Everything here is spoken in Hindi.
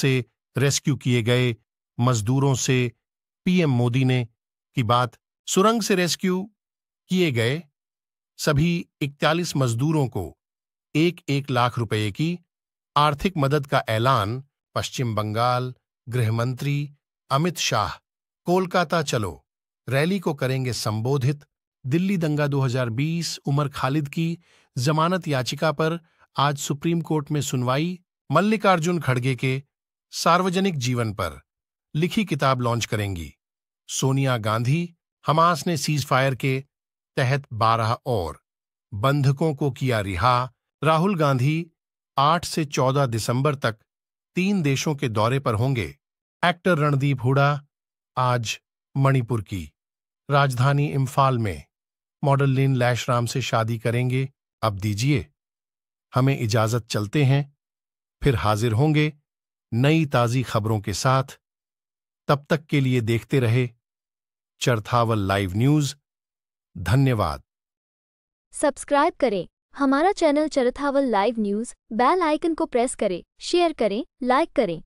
से रेस्क्यू किए गए मजदूरों से पीएम मोदी ने की बात सुरंग से रेस्क्यू किए गए सभी 41 मजदूरों को एक एक लाख रुपए की आर्थिक मदद का ऐलान पश्चिम बंगाल गृहमंत्री अमित शाह कोलकाता चलो रैली को करेंगे संबोधित दिल्ली दंगा 2020 उमर खालिद की जमानत याचिका पर आज सुप्रीम कोर्ट में सुनवाई मल्लिकार्जुन खड़गे के सार्वजनिक जीवन पर लिखी किताब लॉन्च करेंगी सोनिया गांधी हमास ने सीज फायर के तहत बारह और बंधकों को किया रिहा राहुल गांधी आठ से चौदह दिसंबर तक तीन देशों के दौरे पर होंगे एक्टर रणदीप हुडा आज मणिपुर की राजधानी इम्फाल में मॉडल लिन लैशराम से शादी करेंगे अब दीजिए हमें इजाजत चलते हैं फिर हाजिर होंगे नई ताज़ी खबरों के साथ तब तक के लिए देखते रहे चरथावल लाइव न्यूज धन्यवाद सब्सक्राइब करें हमारा channel Charthawal live news bell icon को प्रेस करें शेयर करें लाइक करें